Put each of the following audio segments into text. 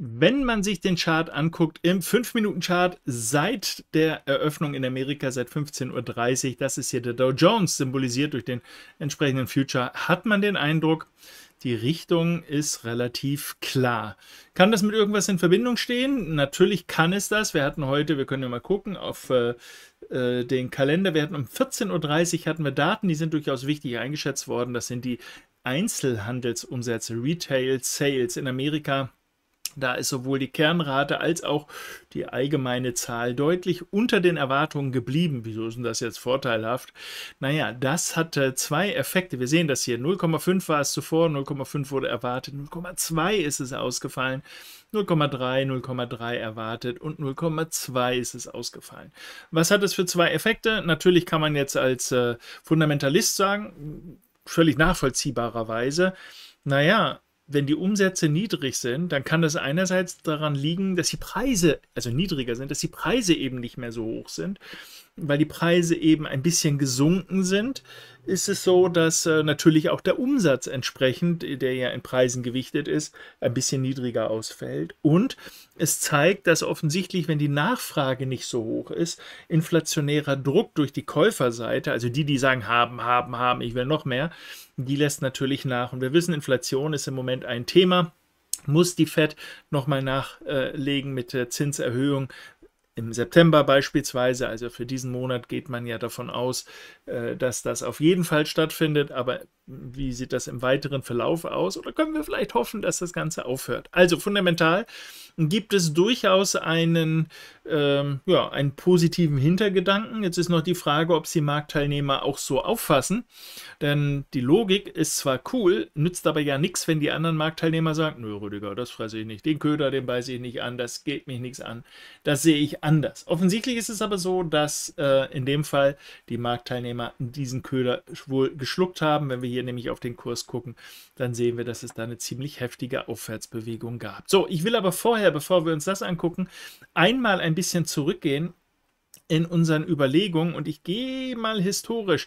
Wenn man sich den Chart anguckt, im 5-Minuten-Chart seit der Eröffnung in Amerika, seit 15.30 Uhr, das ist hier der Dow Jones, symbolisiert durch den entsprechenden Future, hat man den Eindruck, die Richtung ist relativ klar. Kann das mit irgendwas in Verbindung stehen? Natürlich kann es das. Wir hatten heute, wir können ja mal gucken, auf äh, äh den Kalender. Wir hatten um 14.30 Uhr hatten wir Daten, die sind durchaus wichtig eingeschätzt worden. Das sind die Einzelhandelsumsätze, Retail Sales in Amerika da ist sowohl die Kernrate als auch die allgemeine Zahl deutlich unter den Erwartungen geblieben. Wieso ist denn das jetzt vorteilhaft? Naja, das hatte zwei Effekte. Wir sehen das hier. 0,5 war es zuvor, 0,5 wurde erwartet, 0,2 ist es ausgefallen. 0,3, 0,3 erwartet und 0,2 ist es ausgefallen. Was hat es für zwei Effekte? Natürlich kann man jetzt als äh, Fundamentalist sagen, völlig nachvollziehbarerweise, naja, wenn die Umsätze niedrig sind, dann kann das einerseits daran liegen, dass die Preise, also niedriger sind, dass die Preise eben nicht mehr so hoch sind weil die Preise eben ein bisschen gesunken sind, ist es so, dass äh, natürlich auch der Umsatz entsprechend, äh, der ja in Preisen gewichtet ist, ein bisschen niedriger ausfällt. Und es zeigt, dass offensichtlich, wenn die Nachfrage nicht so hoch ist, inflationärer Druck durch die Käuferseite, also die, die sagen, haben, haben, haben, ich will noch mehr, die lässt natürlich nach. Und wir wissen, Inflation ist im Moment ein Thema muss die Fed nochmal nachlegen mit der Zinserhöhung, im September beispielsweise, also für diesen Monat geht man ja davon aus, äh, dass das auf jeden Fall stattfindet, aber wie sieht das im weiteren Verlauf aus? Oder können wir vielleicht hoffen, dass das Ganze aufhört? Also fundamental gibt es durchaus einen, ähm, ja, einen positiven Hintergedanken. Jetzt ist noch die Frage, ob es die Marktteilnehmer auch so auffassen. Denn die Logik ist zwar cool, nützt aber ja nichts, wenn die anderen Marktteilnehmer sagen, nö Rüdiger, das fresse ich nicht, den Köder, den beiße ich nicht an, das geht mich nichts an, das sehe ich an anders. Offensichtlich ist es aber so, dass äh, in dem Fall die Marktteilnehmer diesen Köder wohl geschluckt haben. Wenn wir hier nämlich auf den Kurs gucken, dann sehen wir, dass es da eine ziemlich heftige Aufwärtsbewegung gab. So, ich will aber vorher, bevor wir uns das angucken, einmal ein bisschen zurückgehen in unseren Überlegungen und ich gehe mal historisch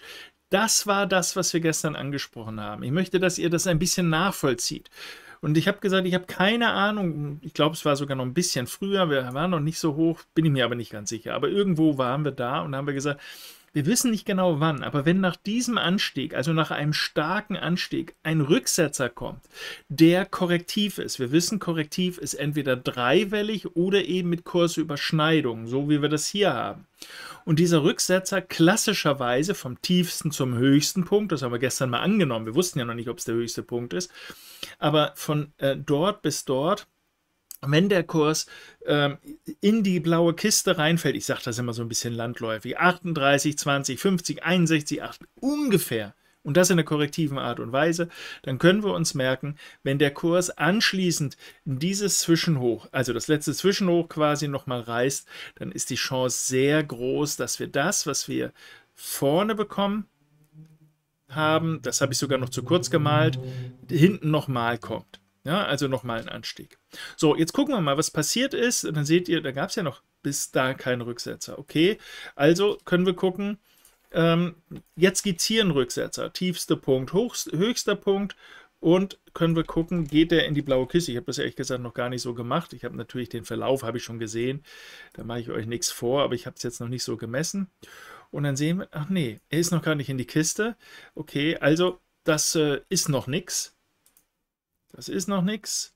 das war das, was wir gestern angesprochen haben. Ich möchte, dass ihr das ein bisschen nachvollzieht. Und ich habe gesagt, ich habe keine Ahnung. Ich glaube, es war sogar noch ein bisschen früher. Wir waren noch nicht so hoch, bin ich mir aber nicht ganz sicher. Aber irgendwo waren wir da und haben wir gesagt, wir wissen nicht genau wann, aber wenn nach diesem Anstieg, also nach einem starken Anstieg, ein Rücksetzer kommt, der korrektiv ist. Wir wissen, korrektiv ist entweder dreiwellig oder eben mit Kursüberschneidung, so wie wir das hier haben. Und dieser Rücksetzer klassischerweise vom tiefsten zum höchsten Punkt, das haben wir gestern mal angenommen, wir wussten ja noch nicht, ob es der höchste Punkt ist, aber von äh, dort bis dort wenn der Kurs ähm, in die blaue Kiste reinfällt, ich sage das immer so ein bisschen landläufig, 38, 20, 50, 61, 8 ungefähr, und das in der korrektiven Art und Weise, dann können wir uns merken, wenn der Kurs anschließend dieses Zwischenhoch, also das letzte Zwischenhoch quasi nochmal reißt, dann ist die Chance sehr groß, dass wir das, was wir vorne bekommen haben, das habe ich sogar noch zu kurz gemalt, hinten nochmal kommt. Ja, also nochmal ein Anstieg. So, jetzt gucken wir mal, was passiert ist. Und dann seht ihr, da gab es ja noch bis da keinen Rücksetzer. Okay, also können wir gucken, ähm, jetzt gibt es hier einen Rücksetzer. Tiefster Punkt, hochst, höchster Punkt. Und können wir gucken, geht der in die blaue Kiste? Ich habe das ehrlich gesagt noch gar nicht so gemacht. Ich habe natürlich den Verlauf, habe ich schon gesehen. Da mache ich euch nichts vor, aber ich habe es jetzt noch nicht so gemessen. Und dann sehen wir, ach nee, er ist noch gar nicht in die Kiste. Okay, also das äh, ist noch nichts. Das ist noch nichts.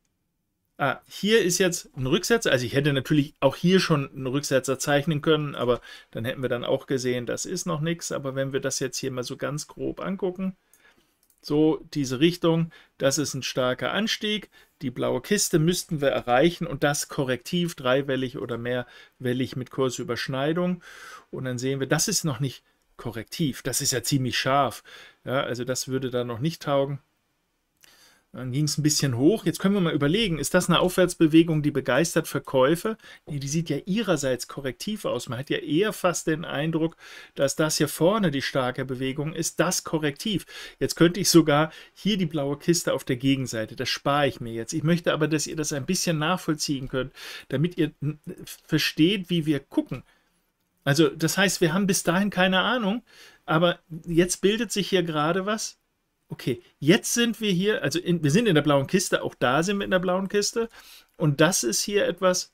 Ah, hier ist jetzt ein Rücksetzer. Also ich hätte natürlich auch hier schon einen Rücksetzer zeichnen können, aber dann hätten wir dann auch gesehen, das ist noch nichts. Aber wenn wir das jetzt hier mal so ganz grob angucken, so diese Richtung, das ist ein starker Anstieg. Die blaue Kiste müssten wir erreichen und das korrektiv dreiwellig oder mehrwellig mit Kursüberschneidung. Und dann sehen wir, das ist noch nicht korrektiv. Das ist ja ziemlich scharf. Ja, also das würde da noch nicht taugen. Dann ging es ein bisschen hoch. Jetzt können wir mal überlegen, ist das eine Aufwärtsbewegung, die begeistert Verkäufe? Nee, die sieht ja ihrerseits korrektiv aus. Man hat ja eher fast den Eindruck, dass das hier vorne die starke Bewegung ist, das korrektiv. Jetzt könnte ich sogar hier die blaue Kiste auf der Gegenseite, das spare ich mir jetzt. Ich möchte aber, dass ihr das ein bisschen nachvollziehen könnt, damit ihr versteht, wie wir gucken. Also das heißt, wir haben bis dahin keine Ahnung, aber jetzt bildet sich hier gerade was okay, jetzt sind wir hier, also in, wir sind in der blauen Kiste, auch da sind wir in der blauen Kiste. Und das ist hier etwas,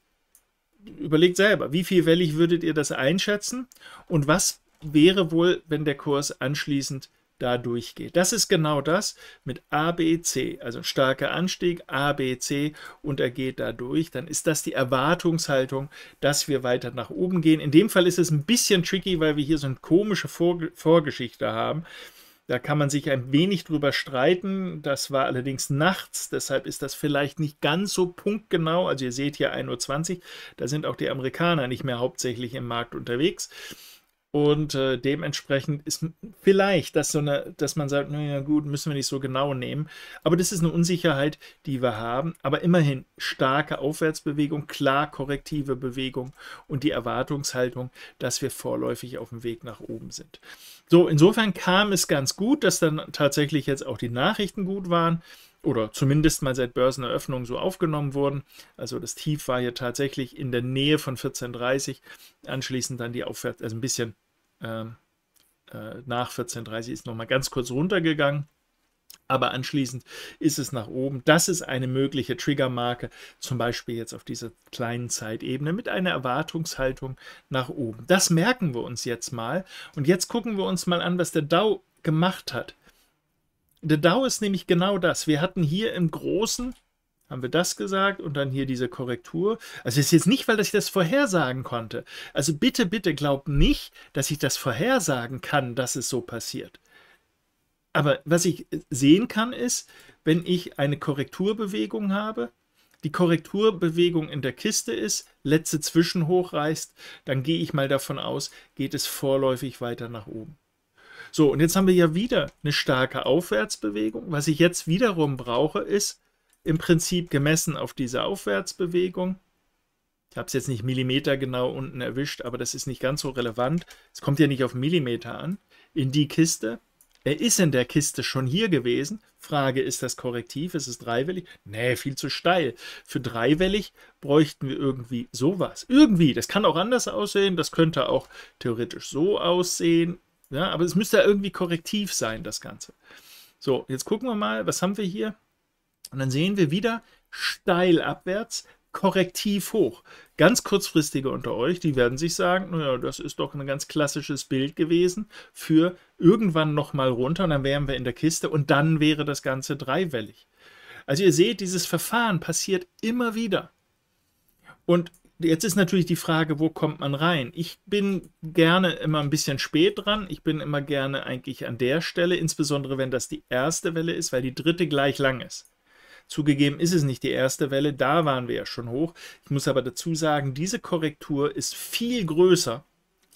überlegt selber, wie viel wellig würdet ihr das einschätzen? Und was wäre wohl, wenn der Kurs anschließend da durchgeht. Das ist genau das mit ABC, also starker Anstieg ABC und er geht da durch, dann ist das die Erwartungshaltung, dass wir weiter nach oben gehen. In dem Fall ist es ein bisschen tricky, weil wir hier so eine komische Vor Vorgeschichte haben. Da kann man sich ein wenig drüber streiten. Das war allerdings nachts, deshalb ist das vielleicht nicht ganz so punktgenau. Also ihr seht hier 1.20 Uhr, da sind auch die Amerikaner nicht mehr hauptsächlich im Markt unterwegs. Und äh, dementsprechend ist vielleicht, dass, so eine, dass man sagt, naja gut, müssen wir nicht so genau nehmen. Aber das ist eine Unsicherheit, die wir haben. Aber immerhin starke Aufwärtsbewegung, klar korrektive Bewegung und die Erwartungshaltung, dass wir vorläufig auf dem Weg nach oben sind. So, insofern kam es ganz gut, dass dann tatsächlich jetzt auch die Nachrichten gut waren oder zumindest mal seit Börseneröffnung so aufgenommen wurden. Also das Tief war hier tatsächlich in der Nähe von 14,30. Anschließend dann die Aufwärts, also ein bisschen ähm, äh, nach 14,30 ist nochmal ganz kurz runtergegangen. Aber anschließend ist es nach oben. Das ist eine mögliche Triggermarke, zum Beispiel jetzt auf dieser kleinen Zeitebene mit einer Erwartungshaltung nach oben. Das merken wir uns jetzt mal. Und jetzt gucken wir uns mal an, was der Dow gemacht hat der DAO ist nämlich genau das. Wir hatten hier im Großen, haben wir das gesagt und dann hier diese Korrektur. Also es ist jetzt nicht, weil ich das vorhersagen konnte. Also bitte, bitte glaubt nicht, dass ich das vorhersagen kann, dass es so passiert. Aber was ich sehen kann, ist, wenn ich eine Korrekturbewegung habe, die Korrekturbewegung in der Kiste ist, letzte Zwischenhoch reißt, dann gehe ich mal davon aus, geht es vorläufig weiter nach oben. So, und jetzt haben wir ja wieder eine starke Aufwärtsbewegung. Was ich jetzt wiederum brauche, ist im Prinzip gemessen auf diese Aufwärtsbewegung. Ich habe es jetzt nicht millimetergenau unten erwischt, aber das ist nicht ganz so relevant. Es kommt ja nicht auf Millimeter an. In die Kiste. Er ist in der Kiste schon hier gewesen. Frage, ist das korrektiv? Ist es dreiwellig? Nee, viel zu steil. Für dreiwellig bräuchten wir irgendwie sowas. Irgendwie, das kann auch anders aussehen. Das könnte auch theoretisch so aussehen. Ja, aber es müsste ja irgendwie korrektiv sein, das Ganze. So, jetzt gucken wir mal, was haben wir hier? Und dann sehen wir wieder steil abwärts, korrektiv hoch. Ganz kurzfristige unter euch, die werden sich sagen, naja, das ist doch ein ganz klassisches Bild gewesen für irgendwann nochmal runter und dann wären wir in der Kiste und dann wäre das Ganze dreiwellig. Also ihr seht, dieses Verfahren passiert immer wieder. Und Jetzt ist natürlich die Frage, wo kommt man rein? Ich bin gerne immer ein bisschen spät dran. Ich bin immer gerne eigentlich an der Stelle, insbesondere wenn das die erste Welle ist, weil die dritte gleich lang ist. Zugegeben ist es nicht die erste Welle, da waren wir ja schon hoch. Ich muss aber dazu sagen, diese Korrektur ist viel größer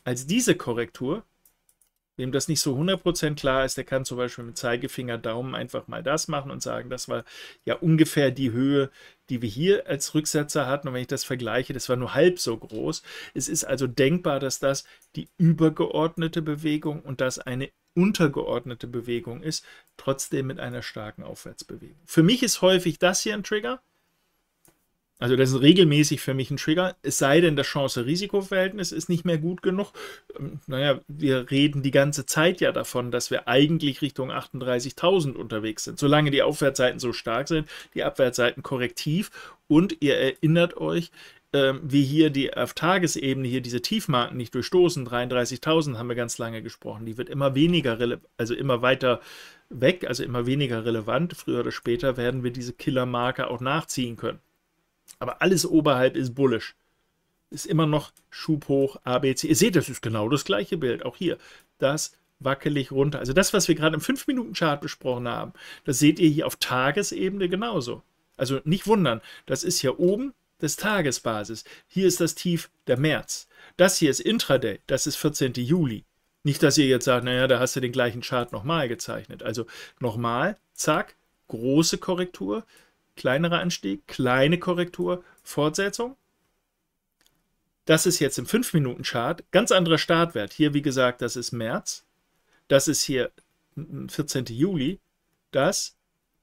als diese Korrektur, Wem das nicht so 100% klar ist, der kann zum Beispiel mit Zeigefinger, Daumen einfach mal das machen und sagen, das war ja ungefähr die Höhe, die wir hier als Rücksetzer hatten. Und wenn ich das vergleiche, das war nur halb so groß. Es ist also denkbar, dass das die übergeordnete Bewegung und das eine untergeordnete Bewegung ist, trotzdem mit einer starken Aufwärtsbewegung. Für mich ist häufig das hier ein Trigger. Also das ist regelmäßig für mich ein Trigger, es sei denn, das Chance-Risiko-Verhältnis ist nicht mehr gut genug. Ähm, naja, wir reden die ganze Zeit ja davon, dass wir eigentlich Richtung 38.000 unterwegs sind, solange die Aufwärtsseiten so stark sind, die Abwärtsseiten korrektiv. Und ihr erinnert euch, ähm, wie hier die auf Tagesebene hier diese Tiefmarken nicht durchstoßen. 33.000 haben wir ganz lange gesprochen. Die wird immer weniger, also immer weiter weg, also immer weniger relevant. Früher oder später werden wir diese Killermarke auch nachziehen können. Aber alles oberhalb ist bullisch. Ist immer noch Schub hoch, ABC. Ihr seht, das ist genau das gleiche Bild. Auch hier. Das wackelig runter. Also das, was wir gerade im 5-Minuten-Chart besprochen haben, das seht ihr hier auf Tagesebene genauso. Also nicht wundern, das ist hier oben das Tagesbasis. Hier ist das Tief der März. Das hier ist Intraday, das ist 14. Juli. Nicht, dass ihr jetzt sagt, naja, da hast du den gleichen Chart nochmal gezeichnet. Also nochmal, zack, große Korrektur, kleinerer Anstieg, kleine Korrektur, Fortsetzung. Das ist jetzt im 5-Minuten-Chart. Ganz anderer Startwert. Hier, wie gesagt, das ist März. Das ist hier 14. Juli. Das,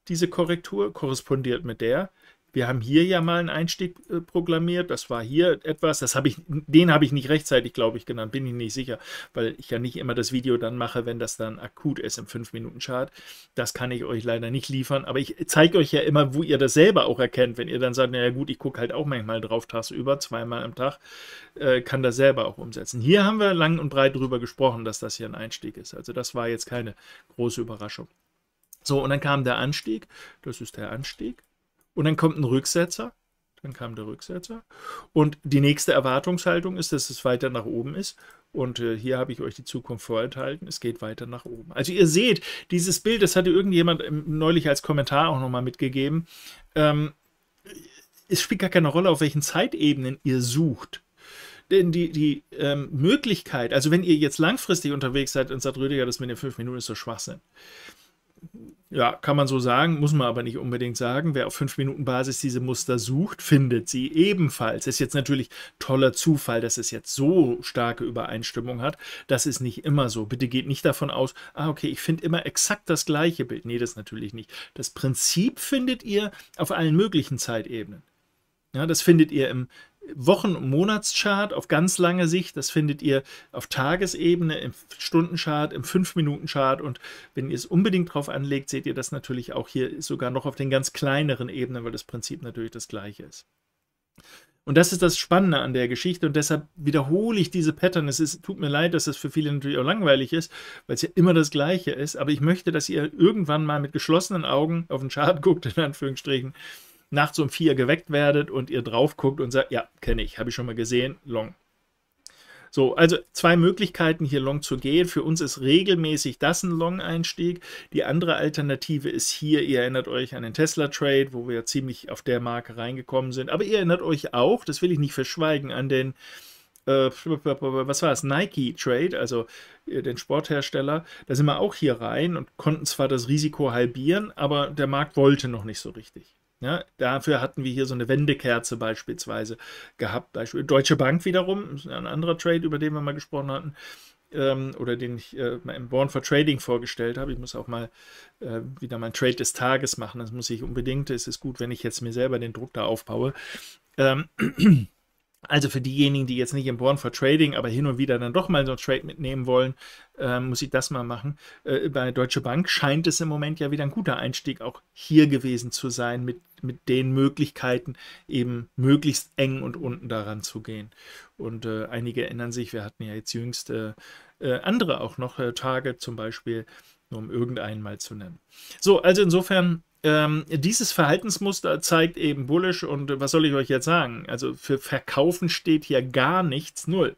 diese Korrektur korrespondiert mit der. Wir haben hier ja mal einen Einstieg äh, proklamiert. Das war hier etwas. Das habe ich, den habe ich nicht rechtzeitig, glaube ich, genannt. Bin ich nicht sicher, weil ich ja nicht immer das Video dann mache, wenn das dann akut ist im 5-Minuten-Chart. Das kann ich euch leider nicht liefern. Aber ich zeige euch ja immer, wo ihr das selber auch erkennt. Wenn ihr dann sagt, naja gut, ich gucke halt auch manchmal drauf tagsüber, zweimal am Tag, äh, kann das selber auch umsetzen. Hier haben wir lang und breit drüber gesprochen, dass das hier ein Einstieg ist. Also das war jetzt keine große Überraschung. So, und dann kam der Anstieg. Das ist der Anstieg. Und dann kommt ein Rücksetzer. Dann kam der Rücksetzer. Und die nächste Erwartungshaltung ist, dass es weiter nach oben ist. Und äh, hier habe ich euch die Zukunft vorenthalten. Es geht weiter nach oben. Also ihr seht, dieses Bild, das hatte irgendjemand neulich als Kommentar auch nochmal mitgegeben. Ähm, es spielt gar keine Rolle, auf welchen Zeitebenen ihr sucht. Denn die, die ähm, Möglichkeit, also wenn ihr jetzt langfristig unterwegs seid und sagt, Rüdiger, das mit den fünf Minuten ist so Schwachsinn. Ja, kann man so sagen, muss man aber nicht unbedingt sagen. Wer auf 5-Minuten-Basis diese Muster sucht, findet sie ebenfalls. Ist jetzt natürlich toller Zufall, dass es jetzt so starke Übereinstimmung hat. Das ist nicht immer so. Bitte geht nicht davon aus, ah, okay, ich finde immer exakt das gleiche Bild. Nee, das natürlich nicht. Das Prinzip findet ihr auf allen möglichen Zeitebenen. Ja, das findet ihr im Wochen- und Monatschart auf ganz lange Sicht. Das findet ihr auf Tagesebene, im Stundenchart, im 5-Minuten-Chart. Und wenn ihr es unbedingt drauf anlegt, seht ihr das natürlich auch hier sogar noch auf den ganz kleineren Ebenen, weil das Prinzip natürlich das gleiche ist. Und das ist das Spannende an der Geschichte und deshalb wiederhole ich diese Pattern. Es ist, tut mir leid, dass das für viele natürlich auch langweilig ist, weil es ja immer das Gleiche ist. Aber ich möchte, dass ihr irgendwann mal mit geschlossenen Augen auf den Chart guckt, in Anführungsstrichen, nachts um vier geweckt werdet und ihr drauf guckt und sagt, ja, kenne ich, habe ich schon mal gesehen, long. So, also zwei Möglichkeiten hier long zu gehen. Für uns ist regelmäßig das ein Long-Einstieg. Die andere Alternative ist hier, ihr erinnert euch an den Tesla-Trade, wo wir ziemlich auf der Marke reingekommen sind. Aber ihr erinnert euch auch, das will ich nicht verschweigen, an den äh, was war es, Nike Trade, also äh, den Sporthersteller, da sind wir auch hier rein und konnten zwar das Risiko halbieren, aber der Markt wollte noch nicht so richtig. Ja, ne? dafür hatten wir hier so eine Wendekerze beispielsweise gehabt. Beispiel, Deutsche Bank wiederum, ein anderer Trade, über den wir mal gesprochen hatten, ähm, oder den ich äh, im Born for Trading vorgestellt habe. Ich muss auch mal äh, wieder mein Trade des Tages machen. Das muss ich unbedingt. Es ist gut, wenn ich jetzt mir selber den Druck da aufbaue. Ähm, also für diejenigen, die jetzt nicht im Born for Trading, aber hin und wieder dann doch mal so ein Trade mitnehmen wollen, äh, muss ich das mal machen. Äh, bei Deutsche Bank scheint es im Moment ja wieder ein guter Einstieg auch hier gewesen zu sein, mit, mit den Möglichkeiten eben möglichst eng und unten daran zu gehen. Und äh, einige erinnern sich, wir hatten ja jetzt jüngst äh, äh, andere auch noch äh, Tage zum Beispiel, nur um irgendeinen mal zu nennen. So, also insofern ähm, dieses Verhaltensmuster zeigt eben Bullish und was soll ich euch jetzt sagen? Also für Verkaufen steht hier gar nichts, null.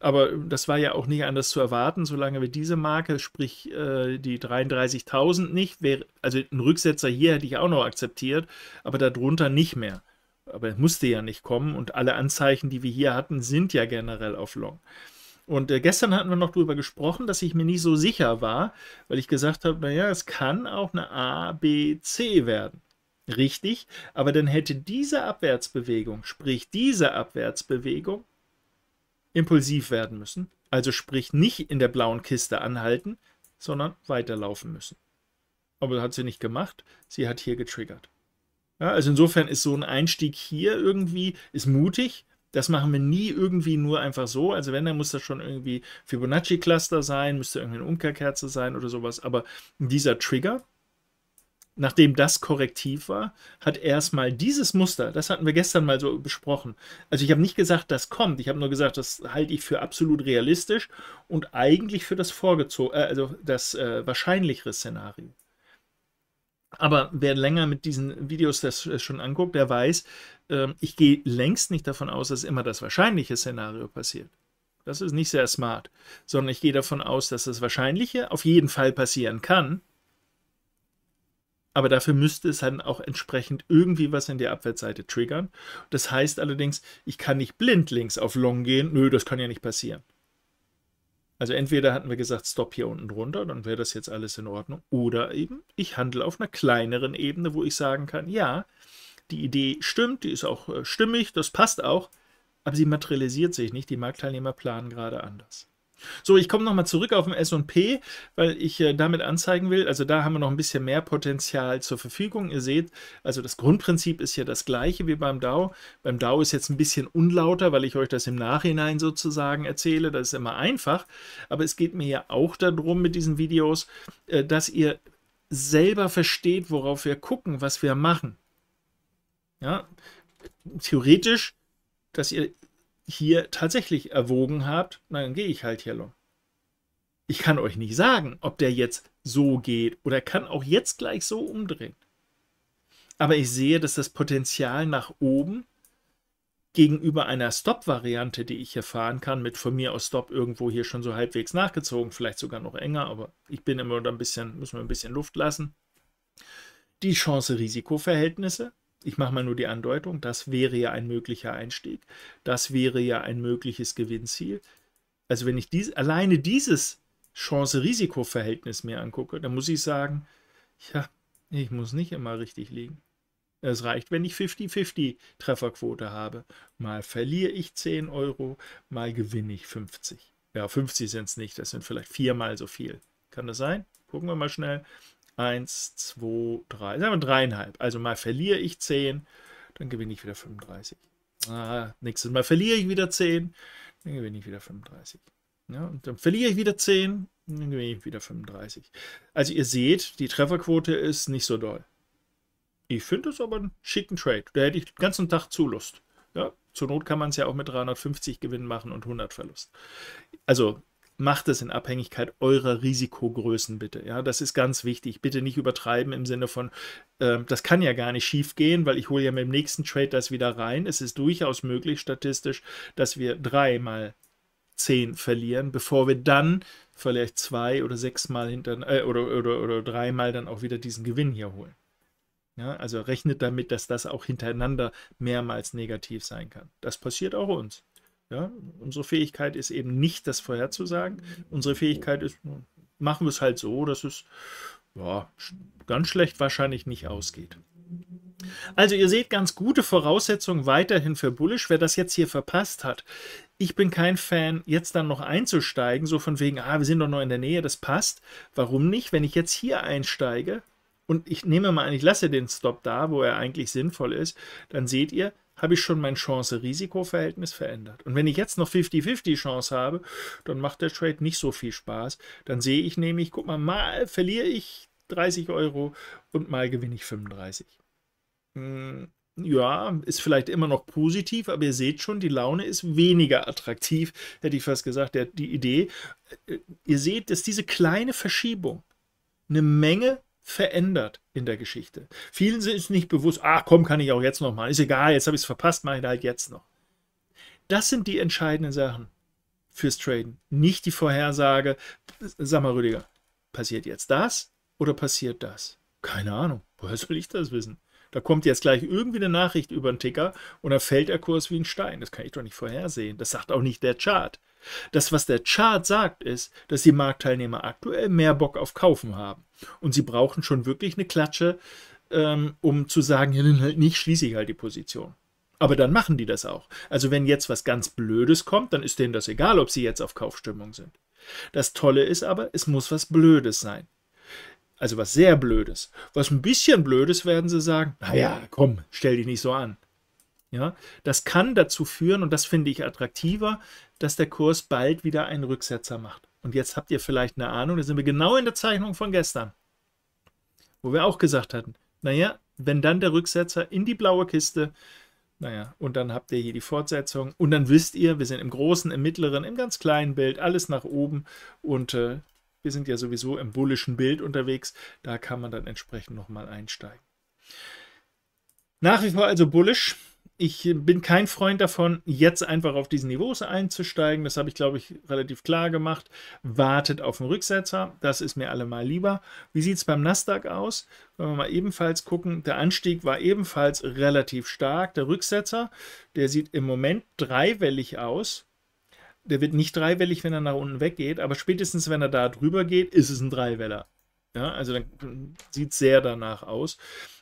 Aber das war ja auch nicht anders zu erwarten, solange wir diese Marke, sprich äh, die 33.000 nicht, wär, also ein Rücksetzer hier hätte ich auch noch akzeptiert, aber darunter nicht mehr. Aber es musste ja nicht kommen und alle Anzeichen, die wir hier hatten, sind ja generell auf Long. Und äh, gestern hatten wir noch darüber gesprochen, dass ich mir nicht so sicher war, weil ich gesagt habe, naja, es kann auch eine A, B, C werden. Richtig, aber dann hätte diese Abwärtsbewegung, sprich diese Abwärtsbewegung, impulsiv werden müssen. Also sprich nicht in der blauen Kiste anhalten, sondern weiterlaufen müssen. Aber das hat sie nicht gemacht, sie hat hier getriggert. Ja, also insofern ist so ein Einstieg hier irgendwie, ist mutig, das machen wir nie irgendwie nur einfach so. Also wenn, dann muss das schon irgendwie Fibonacci-Cluster sein, müsste irgendwie eine Umkehrkerze sein oder sowas. Aber dieser Trigger, nachdem das korrektiv war, hat erstmal dieses Muster, das hatten wir gestern mal so besprochen. Also ich habe nicht gesagt, das kommt, ich habe nur gesagt, das halte ich für absolut realistisch und eigentlich für das vorgezogen, äh, also das äh, wahrscheinlichere Szenario. Aber wer länger mit diesen Videos das äh, schon anguckt, der weiß, ähm, ich gehe längst nicht davon aus, dass immer das wahrscheinliche Szenario passiert. Das ist nicht sehr smart, sondern ich gehe davon aus, dass das Wahrscheinliche auf jeden Fall passieren kann. Aber dafür müsste es dann auch entsprechend irgendwie was in der Abwärtsseite triggern. Das heißt allerdings, ich kann nicht blindlings auf Long gehen. Nö, das kann ja nicht passieren. Also entweder hatten wir gesagt, stopp hier unten drunter, dann wäre das jetzt alles in Ordnung. Oder eben, ich handle auf einer kleineren Ebene, wo ich sagen kann, ja, die Idee stimmt, die ist auch äh, stimmig, das passt auch, aber sie materialisiert sich nicht, die Marktteilnehmer planen gerade anders. So, ich komme nochmal zurück auf den SP, weil ich äh, damit anzeigen will, also da haben wir noch ein bisschen mehr Potenzial zur Verfügung. Ihr seht, also das Grundprinzip ist ja das gleiche wie beim DAO. Beim DAO ist jetzt ein bisschen unlauter, weil ich euch das im Nachhinein sozusagen erzähle. Das ist immer einfach. Aber es geht mir ja auch darum mit diesen Videos, äh, dass ihr selber versteht, worauf wir gucken, was wir machen. Ja, theoretisch dass ihr hier tatsächlich erwogen habt, dann gehe ich halt hier lang. Ich kann euch nicht sagen, ob der jetzt so geht oder kann auch jetzt gleich so umdrehen. Aber ich sehe, dass das Potenzial nach oben gegenüber einer Stop-Variante, die ich hier fahren kann, mit von mir aus Stop irgendwo hier schon so halbwegs nachgezogen, vielleicht sogar noch enger, aber ich bin immer da ein bisschen, müssen wir ein bisschen Luft lassen. Die Chance-Risiko-Verhältnisse ich mache mal nur die Andeutung, das wäre ja ein möglicher Einstieg, das wäre ja ein mögliches Gewinnziel. Also wenn ich dies, alleine dieses Chance-Risiko-Verhältnis mir angucke, dann muss ich sagen, ja, ich muss nicht immer richtig liegen. Es reicht, wenn ich 50-50 Trefferquote habe. Mal verliere ich 10 Euro, mal gewinne ich 50. Ja, 50 sind es nicht, das sind vielleicht viermal so viel. Kann das sein? Gucken wir mal schnell. 1, 2, 3, sagen wir dreieinhalb. Also mal verliere ich 10, dann gewinne ich wieder 35. Ah, nächstes Mal verliere ich wieder 10, dann gewinne ich wieder 35. Ja, und dann verliere ich wieder 10, dann gewinne ich wieder 35. Also ihr seht, die Trefferquote ist nicht so doll. Ich finde es aber einen schicken Trade. Da hätte ich den ganzen Tag Zulust. Ja, zur Not kann man es ja auch mit 350 Gewinn machen und 100 Verlust. Also macht es in Abhängigkeit eurer Risikogrößen bitte. Ja, das ist ganz wichtig. Bitte nicht übertreiben im Sinne von, äh, das kann ja gar nicht schief gehen, weil ich hole ja mit dem nächsten Trade das wieder rein. Es ist durchaus möglich statistisch, dass wir dreimal 10 verlieren, bevor wir dann vielleicht zwei oder sechsmal hinter äh, oder, oder, oder dreimal dann auch wieder diesen Gewinn hier holen. Ja, also rechnet damit, dass das auch hintereinander mehrmals negativ sein kann. Das passiert auch uns. Ja? Unsere Fähigkeit ist eben nicht, das vorherzusagen. Unsere Fähigkeit ist, machen wir es halt so, dass es ja, ganz schlecht wahrscheinlich nicht ausgeht. Also ihr seht ganz gute Voraussetzungen weiterhin für Bullish. Wer das jetzt hier verpasst hat, ich bin kein Fan, jetzt dann noch einzusteigen, so von wegen, ah, wir sind doch noch in der Nähe, das passt. Warum nicht? Wenn ich jetzt hier einsteige, und ich nehme mal an, ich lasse den Stop da, wo er eigentlich sinnvoll ist, dann seht ihr, habe ich schon mein Chance-Risiko-Verhältnis verändert. Und wenn ich jetzt noch 50-50 Chance habe, dann macht der Trade nicht so viel Spaß. Dann sehe ich nämlich, guck mal, mal verliere ich 30 Euro und mal gewinne ich 35. Hm, ja, ist vielleicht immer noch positiv, aber ihr seht schon, die Laune ist weniger attraktiv, hätte ich fast gesagt, der, die Idee. Äh, ihr seht, dass diese kleine Verschiebung eine Menge verändert in der Geschichte. Vielen sind es nicht bewusst, ach komm, kann ich auch jetzt noch mal, ist egal, jetzt habe ich es verpasst, mache ich halt jetzt noch. Das sind die entscheidenden Sachen fürs Traden, nicht die Vorhersage, sag mal Rüdiger, passiert jetzt das oder passiert das? Keine Ahnung, woher soll ich das wissen? Da kommt jetzt gleich irgendwie eine Nachricht über den Ticker und dann fällt der Kurs wie ein Stein. Das kann ich doch nicht vorhersehen. Das sagt auch nicht der Chart. Das, was der Chart sagt, ist, dass die Marktteilnehmer aktuell mehr Bock auf Kaufen haben. Und sie brauchen schon wirklich eine Klatsche, ähm, um zu sagen, ja, dann halt nicht, schließe ich halt die Position. Aber dann machen die das auch. Also wenn jetzt was ganz Blödes kommt, dann ist denen das egal, ob sie jetzt auf Kaufstimmung sind. Das Tolle ist aber, es muss was Blödes sein. Also was sehr Blödes. Was ein bisschen Blödes werden sie sagen, naja, komm, stell dich nicht so an. Ja, das kann dazu führen, und das finde ich attraktiver, dass der Kurs bald wieder einen Rücksetzer macht. Und jetzt habt ihr vielleicht eine Ahnung, da sind wir genau in der Zeichnung von gestern, wo wir auch gesagt hatten, naja, wenn dann der Rücksetzer in die blaue Kiste, naja, und dann habt ihr hier die Fortsetzung und dann wisst ihr, wir sind im großen, im mittleren, im ganz kleinen Bild, alles nach oben und äh, wir sind ja sowieso im bullischen Bild unterwegs. Da kann man dann entsprechend nochmal einsteigen. Nach wie vor also bullisch. Ich bin kein Freund davon, jetzt einfach auf diesen Niveaus einzusteigen. Das habe ich, glaube ich, relativ klar gemacht. Wartet auf den Rücksetzer. Das ist mir allemal lieber. Wie sieht es beim Nasdaq aus? Wenn wir mal ebenfalls gucken, der Anstieg war ebenfalls relativ stark. Der Rücksetzer, der sieht im Moment dreiwellig aus der wird nicht dreiwellig, wenn er nach unten weggeht, aber spätestens, wenn er da drüber geht, ist es ein Dreiweller. Ja, also dann sieht es sehr danach aus.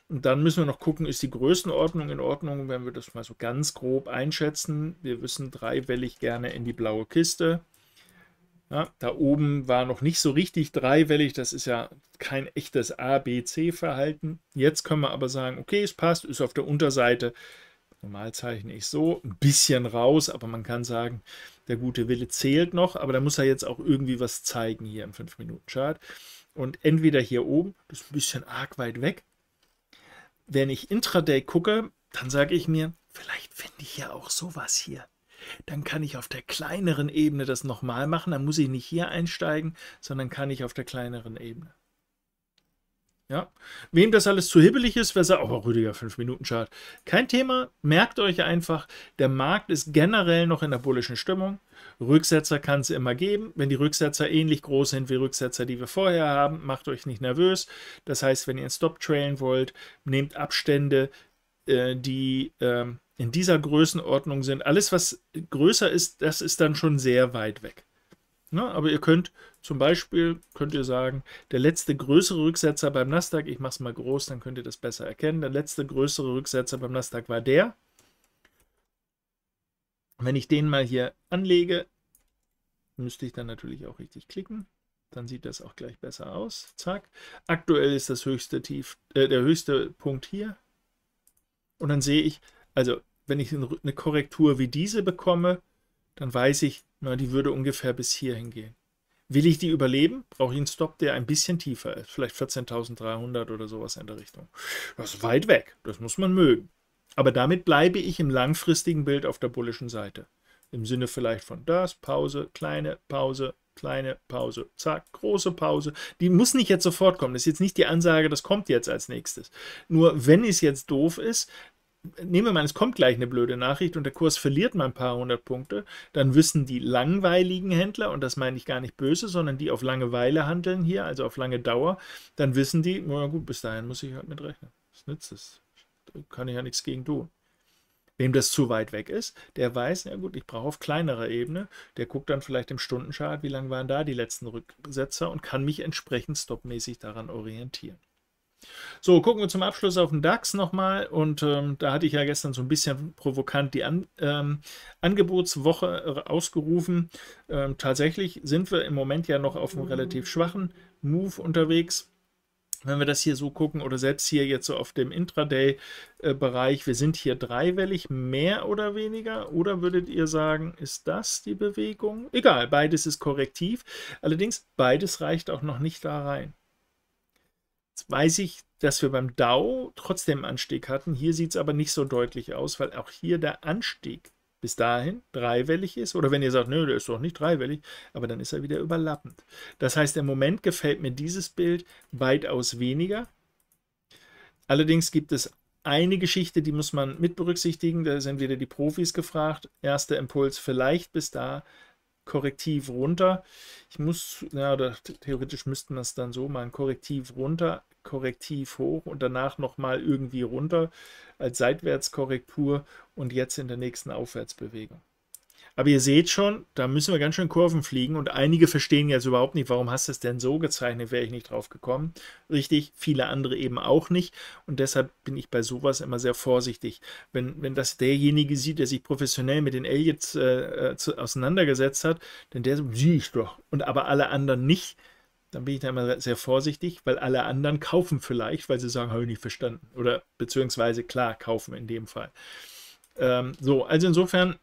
Und dann müssen wir noch gucken, ist die Größenordnung in Ordnung, wenn wir das mal so ganz grob einschätzen. Wir wissen dreiwellig gerne in die blaue Kiste. Ja, da oben war noch nicht so richtig dreiwellig, das ist ja kein echtes abc verhalten Jetzt können wir aber sagen, okay, es passt, ist auf der Unterseite. Normal zeichne ich so ein bisschen raus, aber man kann sagen, der gute Wille zählt noch, aber da muss er jetzt auch irgendwie was zeigen hier im 5-Minuten-Chart. Und entweder hier oben, das ist ein bisschen arg weit weg. Wenn ich Intraday gucke, dann sage ich mir, vielleicht finde ich ja auch sowas hier. Dann kann ich auf der kleineren Ebene das nochmal machen. Dann muss ich nicht hier einsteigen, sondern kann ich auf der kleineren Ebene. Ja. Wem das alles zu hibbelig ist, wer sagt, oh, Rüdiger, 5-Minuten-Chart. Kein Thema, merkt euch einfach, der Markt ist generell noch in der bullischen Stimmung. Rücksetzer kann es immer geben. Wenn die Rücksetzer ähnlich groß sind wie Rücksetzer, die wir vorher haben, macht euch nicht nervös. Das heißt, wenn ihr einen Stop trailen wollt, nehmt Abstände, äh, die ähm, in dieser Größenordnung sind. Alles, was größer ist, das ist dann schon sehr weit weg. Na, ne? aber ihr könnt zum Beispiel, könnt ihr sagen, der letzte größere Rücksetzer beim Nasdaq, ich mache es mal groß, dann könnt ihr das besser erkennen, der letzte größere Rücksetzer beim Nasdaq war der. Wenn ich den mal hier anlege, müsste ich dann natürlich auch richtig klicken. Dann sieht das auch gleich besser aus. Zack. Aktuell ist das höchste Tief, äh, der höchste Punkt hier. Und dann sehe ich, also wenn ich eine Korrektur wie diese bekomme, dann weiß ich, na, die würde ungefähr bis hierhin gehen. Will ich die überleben, brauche ich einen Stop, der ein bisschen tiefer ist, vielleicht 14.300 oder sowas in der Richtung. Das ist weit weg, das muss man mögen. Aber damit bleibe ich im langfristigen Bild auf der bullischen Seite. Im Sinne vielleicht von das, Pause, kleine Pause, kleine Pause, zack, große Pause. Die muss nicht jetzt sofort kommen. Das ist jetzt nicht die Ansage, das kommt jetzt als nächstes. Nur wenn es jetzt doof ist, nehmen wir mal, es kommt gleich eine blöde Nachricht und der Kurs verliert mal ein paar hundert Punkte, dann wissen die langweiligen Händler, und das meine ich gar nicht böse, sondern die auf Langeweile handeln hier, also auf lange Dauer, dann wissen die, na gut, bis dahin muss ich halt mit rechnen. Das nützt es. Da kann ich ja nichts gegen tun. Wem das zu weit weg ist, der weiß, ja gut, ich brauche auf kleinerer Ebene, der guckt dann vielleicht im Stundenchart, wie lange waren da die letzten Rücksetzer und kann mich entsprechend stoppmäßig daran orientieren. So, gucken wir zum Abschluss auf den DAX nochmal. Und ähm, da hatte ich ja gestern so ein bisschen provokant die An ähm, Angebotswoche äh, ausgerufen. Ähm, tatsächlich sind wir im Moment ja noch auf einem relativ schwachen Move unterwegs wenn wir das hier so gucken oder selbst hier jetzt so auf dem Intraday-Bereich, äh, wir sind hier dreiwellig, mehr oder weniger. Oder würdet ihr sagen, ist das die Bewegung? Egal, beides ist korrektiv. Allerdings, beides reicht auch noch nicht da rein. Jetzt weiß ich, dass wir beim DAO trotzdem Anstieg hatten. Hier sieht es aber nicht so deutlich aus, weil auch hier der Anstieg bis dahin dreiwellig ist. Oder wenn ihr sagt, nö, der ist doch nicht dreiwellig, aber dann ist er wieder überlappend. Das heißt, im Moment gefällt mir dieses Bild weitaus weniger. Allerdings gibt es eine Geschichte, die muss man mit berücksichtigen. Da sind wieder die Profis gefragt. Erster Impuls vielleicht bis da, Korrektiv runter. Ich muss, ja, oder theoretisch müssten wir es dann so machen, Korrektiv runter, Korrektiv hoch und danach nochmal irgendwie runter als Seitwärtskorrektur und jetzt in der nächsten Aufwärtsbewegung. Aber ihr seht schon, da müssen wir ganz schön Kurven fliegen und einige verstehen jetzt überhaupt nicht, warum hast du es denn so gezeichnet, wäre ich nicht drauf gekommen. Richtig, viele andere eben auch nicht und deshalb bin ich bei sowas immer sehr vorsichtig. Wenn, wenn das derjenige sieht, der sich professionell mit den Aliens äh, äh zu, auseinandergesetzt hat, dann der so, sieh ich doch, und aber alle anderen nicht, dann bin ich da immer sehr vorsichtig, weil alle anderen kaufen vielleicht, weil sie sagen, habe ich nicht verstanden. Oder beziehungsweise klar kaufen in dem Fall. Ähm, so, also insofern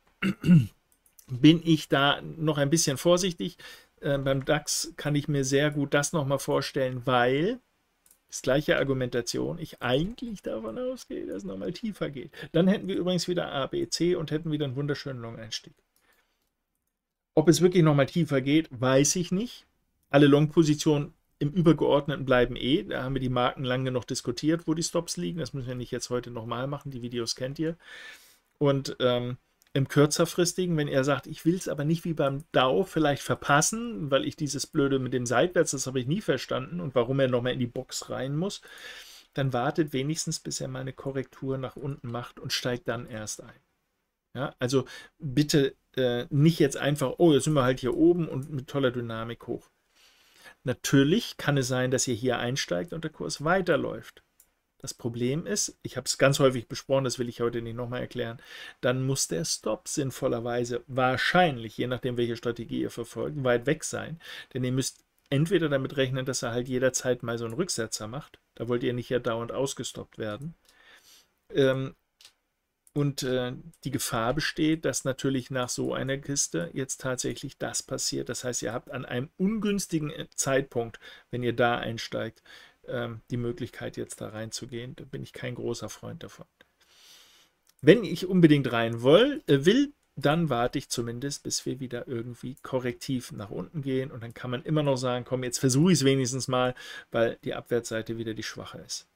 bin ich da noch ein bisschen vorsichtig. Äh, beim DAX kann ich mir sehr gut das nochmal vorstellen, weil das gleiche Argumentation, ich eigentlich davon ausgehe, dass es nochmal tiefer geht. Dann hätten wir übrigens wieder A, B, C und hätten wieder einen wunderschönen Long-Einstieg. Ob es wirklich nochmal tiefer geht, weiß ich nicht. Alle Long-Positionen im Übergeordneten bleiben eh. Da haben wir die Marken lange genug diskutiert, wo die Stops liegen. Das müssen wir nicht jetzt heute nochmal machen. Die Videos kennt ihr. Und ähm, im kürzerfristigen, wenn er sagt, ich will es aber nicht wie beim DAO vielleicht verpassen, weil ich dieses Blöde mit dem Seitwärts, das habe ich nie verstanden und warum er nochmal in die Box rein muss, dann wartet wenigstens, bis er mal eine Korrektur nach unten macht und steigt dann erst ein. Ja, also bitte äh, nicht jetzt einfach, oh, jetzt sind wir halt hier oben und mit toller Dynamik hoch. Natürlich kann es sein, dass ihr hier einsteigt und der Kurs weiterläuft. Das Problem ist, ich habe es ganz häufig besprochen, das will ich heute nicht nochmal erklären, dann muss der Stop sinnvollerweise wahrscheinlich, je nachdem welche Strategie ihr verfolgt, weit weg sein. Denn ihr müsst entweder damit rechnen, dass er halt jederzeit mal so einen Rücksetzer macht. Da wollt ihr nicht ja dauernd ausgestoppt werden. Ähm, und äh, die Gefahr besteht, dass natürlich nach so einer Kiste jetzt tatsächlich das passiert. Das heißt, ihr habt an einem ungünstigen äh, Zeitpunkt, wenn ihr da einsteigt, ähm, die Möglichkeit, jetzt da reinzugehen. Da bin ich kein großer Freund davon. Wenn ich unbedingt rein will, äh, will dann warte ich zumindest, bis wir wieder irgendwie korrektiv nach unten gehen. Und dann kann man immer noch sagen, komm, jetzt versuche ich es wenigstens mal, weil die Abwärtsseite wieder die schwache ist.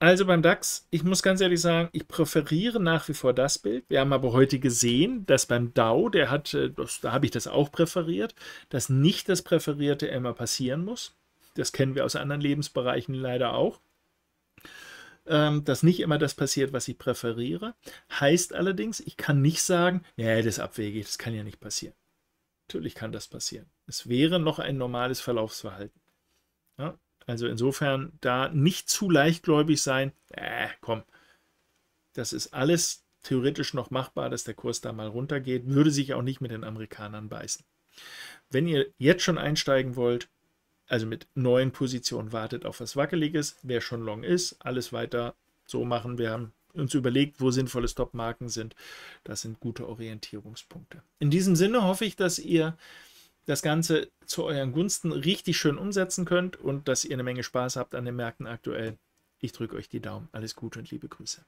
Also beim DAX, ich muss ganz ehrlich sagen, ich präferiere nach wie vor das Bild. Wir haben aber heute gesehen, dass beim Dow, der hat, äh, das, da habe ich das auch präferiert, dass nicht das Präferierte immer passieren muss. Das kennen wir aus anderen Lebensbereichen leider auch. Ähm, dass nicht immer das passiert, was ich präferiere. Heißt allerdings, ich kann nicht sagen, ja, das ist abwegig, das kann ja nicht passieren. Natürlich kann das passieren. Es wäre noch ein normales Verlaufsverhalten. Ja? Also insofern da nicht zu leichtgläubig sein, äh, komm, das ist alles theoretisch noch machbar, dass der Kurs da mal runtergeht, würde sich auch nicht mit den Amerikanern beißen. Wenn ihr jetzt schon einsteigen wollt, also mit neuen Positionen wartet auf was Wackeliges, wer schon long ist, alles weiter so machen. Wir haben uns überlegt, wo sinnvolle Stop-Marken sind. Das sind gute Orientierungspunkte. In diesem Sinne hoffe ich, dass ihr das Ganze zu euren Gunsten richtig schön umsetzen könnt und dass ihr eine Menge Spaß habt an den Märkten aktuell. Ich drücke euch die Daumen. Alles Gute und liebe Grüße.